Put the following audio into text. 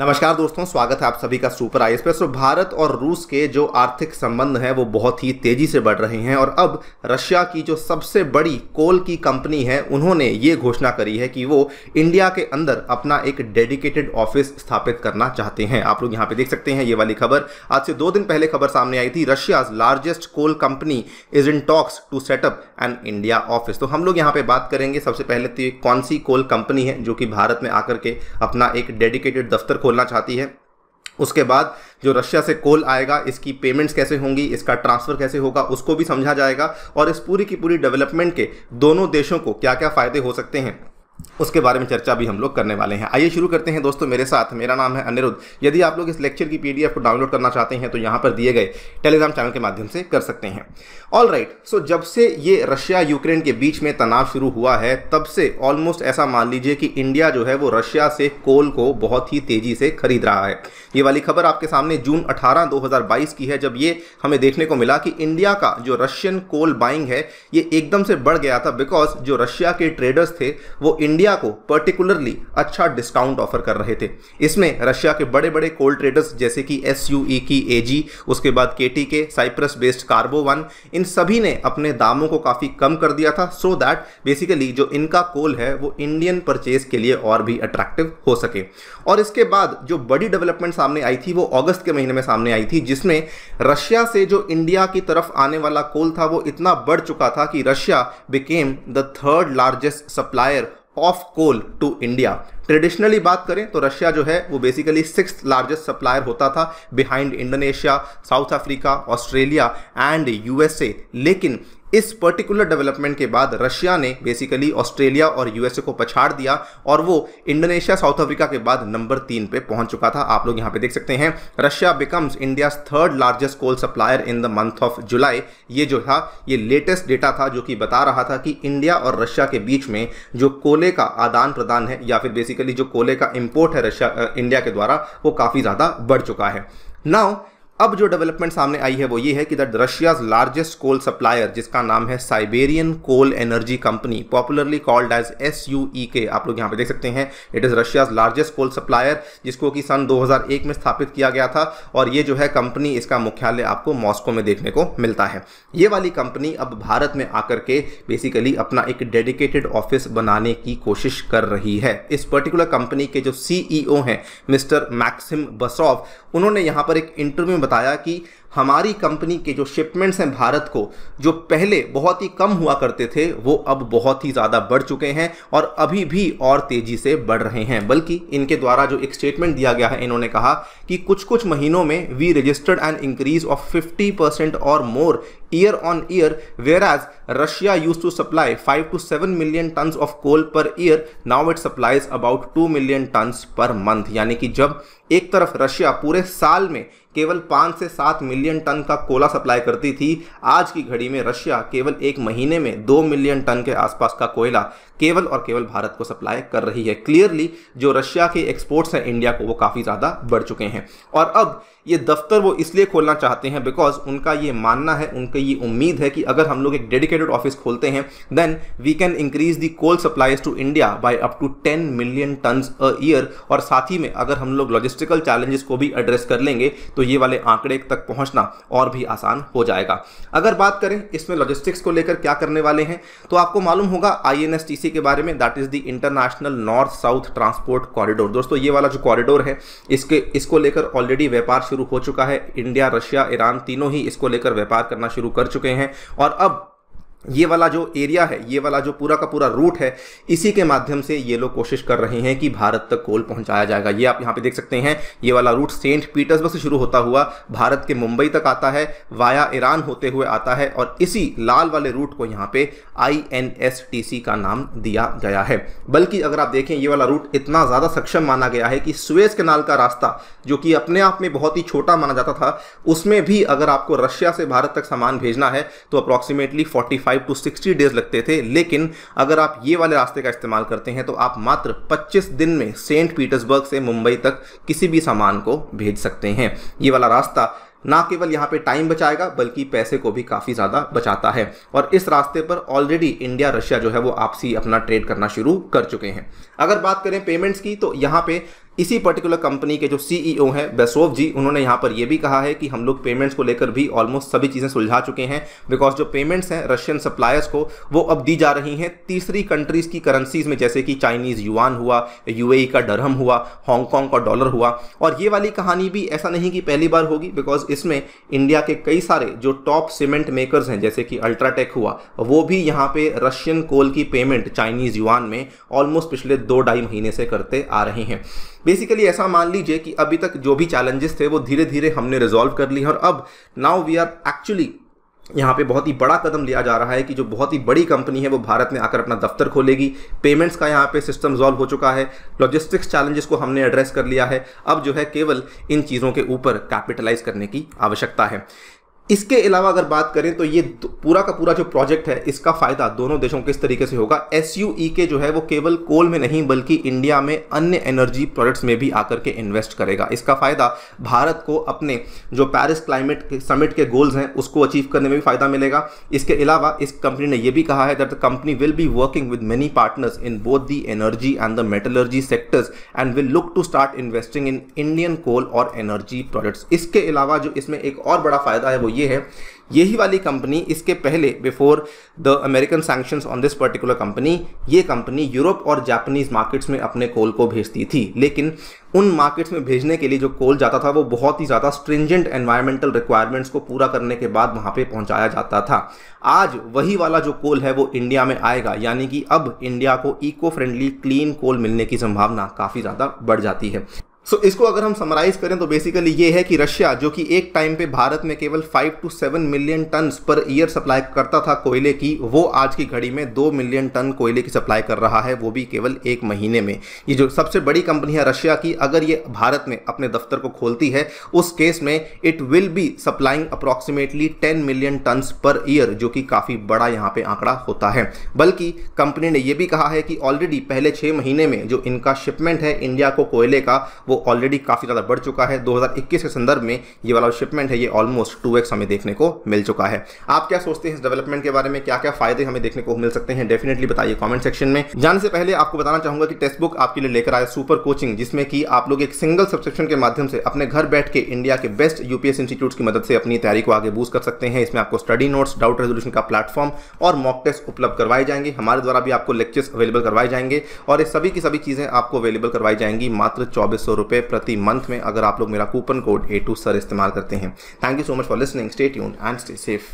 नमस्कार दोस्तों स्वागत है आप सभी का सुपर आई एस तो भारत और रूस के जो आर्थिक संबंध हैं वो बहुत ही तेजी से बढ़ रहे हैं और अब रशिया की जो सबसे बड़ी कोल की कंपनी है उन्होंने ये घोषणा करी है कि वो इंडिया के अंदर अपना एक डेडिकेटेड ऑफिस स्थापित करना चाहते हैं आप लोग यहाँ पे देख सकते हैं ये वाली खबर आज से दो दिन पहले खबर सामने आई थी Russia's largest coal company is in talks to set up an India office तो हम लोग यहाँ पे बात करेंगे सबसे पहले तो कौन सी कोल कंपनी है जो कि भारत में आकर के अपना एक डेडिकेटेड दफ्तर खोलना चाहती है उसके बाद जो रशिया से कोल आएगा इसकी पेमेंट्स कैसे होंगी इसका ट्रांसफ़र कैसे होगा उसको भी समझा जाएगा और इस पूरी की पूरी डेवलपमेंट के दोनों देशों को क्या क्या फ़ायदे हो सकते हैं उसके बारे में चर्चा भी हम लोग करने वाले हैं आइए शुरू करते हैं दोस्तों मेरे साथ मेरा नाम है अनिरुद्ध यदि आप लोग इस लेक्चर की पीडीएफ को डाउनलोड करना चाहते हैं तो यहाँ पर दिए गए टेलीग्राम चैनल के माध्यम से कर सकते हैं ऑल राइट सो जब से ये रशिया यूक्रेन के बीच में तनाव शुरू हुआ है तब से ऑलमोस्ट ऐसा मान लीजिए कि इंडिया जो है वो रशिया से कोल को बहुत ही तेजी से खरीद रहा है ये वाली खबर आपके सामने जून अठारह दो की है जब ये हमें देखने को मिला कि इंडिया का जो रशियन कोल बाइंग है ये एकदम से बढ़ गया था बिकॉज जो रशिया के ट्रेडर्स थे वो इंडिया को पर्टिकुलरली अच्छा डिस्काउंट ऑफर कर रहे थे इसमें रशिया के बड़े बड़े कोल ट्रेडर्स जैसे कि एस e की जी उसके बाद के टी के साइप्रस बेस्ड कार्बो वन इन सभी ने अपने दामों को काफ़ी कम कर दिया था सो दैट बेसिकली जो इनका कोल है वो इंडियन परचेज के लिए और भी अट्रैक्टिव हो सके और इसके बाद जो बड़ी डेवलपमेंट सामने आई थी वो अगस्त के महीने में सामने आई थी जिसमें रशिया से जो इंडिया की तरफ आने वाला कोल था वो इतना बढ़ चुका था कि Russia became the third largest supplier of coal to India traditionally बात करें तो रशिया जो है वो बेसिकली सिक्स लार्जेस्ट सप्लायर होता था behind Indonesia South Africa Australia and USA लेकिन इस पर्टिकुलर डेवलपमेंट के बाद रशिया ने बेसिकली ऑस्ट्रेलिया और यूएसए को पछाड़ दिया और वो इंडोनेशिया साउथ अफ्रीका के बाद नंबर तीन पे पहुंच चुका था आप लोग यहां पे देख सकते हैं Russia becomes India third largest coal supplier in the month of July ये जो था ये लेटेस्ट डेटा था जो कि बता रहा था कि इंडिया और रशिया के बीच में जो कोले का आदान प्रदान है या फिर बेसिकली बेसिकली जो कोले का इम्पोर्ट है रशिया इंडिया के द्वारा वो काफ़ी ज़्यादा बढ़ चुका है नाउ अब जो डेवलपमेंट सामने आई है वो ये है कि that Russia's largest coal supplier जिसका नाम है Siberian coal energy company popularly called as S U E K आप लोग यहाँ पे देख सकते हैं it is Russia's largest coal supplier जिसको कि सन 2001 में स्थापित किया गया था और ये जो है कंपनी इसका मुख्यालय आपको मॉस्को में देखने को मिलता है ये वाली कंपनी अब भारत में आकर के बेसिकली अपना एक डेडिकेटेड ऑफिस बनाने की कोशिश कर रही है इस पर्टिकुलर कंपनी के जो सीईओ e हैं मिस्टर मैक्सिम बसॉव उन्होंने यहाँ पर एक इंटरव्यू में बताया कि हमारी कंपनी के जो शिपमेंट्स हैं भारत को जो पहले बहुत ही कम हुआ करते थे वो अब बहुत ही ज़्यादा बढ़ चुके हैं और अभी भी और तेज़ी से बढ़ रहे हैं बल्कि इनके द्वारा जो एक स्टेटमेंट दिया गया है इन्होंने कहा कि कुछ कुछ महीनों में we registered an increase of fifty percent और more year on year whereas Russia use to supply five to seven million tons of coal per year now it supplies about two million tons per month यानी कि जब एक तरफ Russia पूरे साल में केवल पाँच से सात मिलियन टन का कोला सप्लाई करती थी आज की घड़ी में रशिया केवल एक महीने में दो मिलियन टन के आसपास का कोयला केवल और केवल भारत को सप्लाई कर रही है क्लियरली जो रशिया के एक्सपोर्ट्स हैं इंडिया को वो काफ़ी ज़्यादा बढ़ चुके हैं और अब ये दफ्तर वो इसलिए खोलना चाहते हैं बिकॉज उनका ये मानना है उनकी ये उम्मीद है कि अगर हम लोग एक डेडिकेटेड ऑफिस खोलते हैं then we can increase the coal supplies to India by up to ten million ton a year और साथ ही में अगर हम लोग लॉजिस्टिकल चैलेंजेस को भी एड्रेस कर लेंगे तो तो ये वाले आंकड़े तक पहुंचना और भी आसान हो जाएगा अगर बात करें इसमें लॉजिस्टिक्स को लेकर क्या करने वाले हैं तो आपको मालूम होगा आई के बारे में that is the international north south transport corridor दोस्तों ये वाला जो कॉरिडोर है इसके इसको लेकर ऑलरेडी व्यापार शुरू हो चुका है इंडिया रशिया ईरान तीनों ही इसको लेकर व्यापार करना शुरू कर चुके हैं और अब ये वाला जो एरिया है ये वाला जो पूरा का पूरा रूट है इसी के माध्यम से ये लोग कोशिश कर रहे हैं कि भारत तक कोल पहुंचाया जाएगा ये आप यहाँ पे देख सकते हैं ये वाला रूट सेंट पीटर्सबर्ग से शुरू होता हुआ भारत के मुंबई तक आता है वाया ईरान होते हुए आता है और इसी लाल वाले रूट को यहाँ पे आई का नाम दिया गया है बल्कि अगर आप देखें ये वाला रूट इतना ज़्यादा सक्षम माना गया है कि सुएज कनाल का रास्ता जो कि अपने आप में बहुत ही छोटा माना जाता था उसमें भी अगर आपको रशिया से भारत तक सामान भेजना है तो approximately forty five to sixty days लगते थे लेकिन अगर आप ये वाले रास्ते का इस्तेमाल करते हैं तो आप मात्र पच्चीस दिन में सेंट पीटर्सबर्ग से मुंबई तक किसी भी सामान को भेज सकते हैं ये वाला रास्ता ना केवल यहाँ पे टाइम बचाएगा बल्कि पैसे को भी काफ़ी ज़्यादा बचाता है और इस रास्ते पर ऑलरेडी इंडिया रशिया जो है वो आपसी अपना ट्रेड करना शुरू कर चुके हैं अगर बात करें पेमेंट्स की तो यहाँ पे इसी पर्टिकुलर कंपनी के जो सीईओ e हैं बेसोव जी उन्होंने यहाँ पर यह भी कहा है कि हम लोग पेमेंट्स को लेकर भी ऑलमोस्ट सभी चीज़ें सुलझा चुके हैं बिकॉज जो पेमेंट्स हैं रशियन सप्लायर्स को वो अब दी जा रही हैं तीसरी कंट्रीज़ की करेंसीज में जैसे कि चाइनीज़ युआन हुआ यू e का डरहम हुआ हांगकॉन्ग का डॉलर हुआ और ये वाली कहानी भी ऐसा नहीं कि पहली बार होगी बिकॉज इसमें इंडिया के कई सारे जो टॉप सीमेंट मेकर्स हैं जैसे कि अल्ट्राटेक हुआ वो भी यहाँ पे रशियन कोल की पेमेंट चाइनीज़ युआन में ऑलमोस्ट पिछले दो ढाई महीने से करते आ रहे हैं बेसिकली ऐसा मान लीजिए कि अभी तक जो भी चैलेंजेस थे वो धीरे धीरे हमने रिजॉल्व कर लिए और अब नाउ वी आर एक्चुअली यहाँ पे बहुत ही बड़ा कदम लिया जा रहा है कि जो बहुत ही बड़ी कंपनी है वो भारत में आकर अपना दफ्तर खोलेगी पेमेंट्स का यहाँ पे सिस्टम सॉल्व हो चुका है लॉजिस्टिक्स चैलेंजेस को हमने एड्रेस कर लिया है अब जो है केवल इन चीज़ों के ऊपर कैपिटलाइज करने की आवश्यकता है इसके अलावा अगर बात करें तो ये पूरा का पूरा जो प्रोजेक्ट है इसका फायदा दोनों देशों किस तरीके से होगा एस e के जो है वो केवल कोल में नहीं बल्कि इंडिया में अन्य एनर्जी प्रोडक्ट्स में भी आकर के इन्वेस्ट करेगा इसका फायदा भारत को अपने जो पेरिस क्लाइमेट समिट के गोल्स हैं उसको अचीव करने में भी फायदा मिलेगा इसके अलावा इस कंपनी ने यह भी कहा है that the company will be working with many partners in both the energy and the metallurgy sectors and will look to start investing in Indian coal और एनर्जी प्रोडक्ट्स इसके अलावा जो इसमें एक और बड़ा फायदा है वो ये ये है यही वाली कंपनी इसके पहले before the American sanction on this particular company ये कंपनी यूरोप और जापानीज मार्केट्स में अपने कोल को भेजती थी लेकिन उन मार्केट्स में भेजने के लिए जो कोल जाता था वो बहुत ही ज़्यादा स्ट्रिंजेंट एनवायरमेंटल रिक्वायरमेंट्स को पूरा करने के बाद वहाँ पे पहुँचाया जाता था आज वही वाला जो कोल है वो इंडिया में आएगा यानी कि अब इंडिया को इको फ्रेंडली क्लीन कोल मिलने की संभावना काफ़ी ज़्यादा बढ़ जाती है सो so, इसको अगर हम समराइज करें तो बेसिकली ये है कि रशिया जो कि एक टाइम पे भारत में केवल 5 to 7 million ton per year supply करता था कोयले की वो आज की घड़ी में 2 मिलियन टन कोयले की सप्लाई कर रहा है वो भी केवल एक महीने में ये जो सबसे बड़ी कंपनी है रशिया की अगर ये भारत में अपने दफ्तर को खोलती है उस केस में it will be supplying approximately ten million ton per year जो कि काफ़ी बड़ा यहाँ पर आंकड़ा होता है बल्कि कंपनी ने यह भी कहा है कि ऑलरेडी पहले छः महीने में जो इनका शिपमेंट है इंडिया को कोयले का वो ऑलरेडी काफ़ी ज़्यादा बढ़ चुका है 2021 के संदर्भ में ये वाला शिपमेंट है ये ऑलमोस्ट टू एक्स हमें देखने को मिल चुका है आप क्या सोचते हैं इस डेवलपमेंट के बारे में क्या क्या फायदे हमें देखने को मिल सकते हैं डेफिनेटली बताइए कॉमेंट सेक्शन में जाने से पहले आपको बताना चाहूंगा कि टेक्स्ट बुक आपके लिए लेकर आया सुपर कोचिंग जिसमें कि आप लोग एक सिंगल सब्सक्रिप्शन के माध्यम से अपने घर बैठ के इंडिया के बेस्ट यूपीएस इंस्टीट्यूट की मदद से अपनी तैयारी को आगे बूज कर सकते हैं इसमें आपको स्टडी नोट्स डाउट रेजोल्यूशन का प्लेटफॉर्म और मॉक टेस्ट उपलब्ध करवाए जाएंगे हमारे द्वारा भी आपको लेक्चर्स अवेलेबल करवाए जाएंगे और ये सभी की सभी चीज़ें आपको अवेलेबल करवाई जाएंगी मात्र चौबीस सौ रुपये प्रति मंथ में अगर आप लोग मेरा coupon code A two sir इस्तेमाल करते हैं thank you so much for listening stay tune and stay safe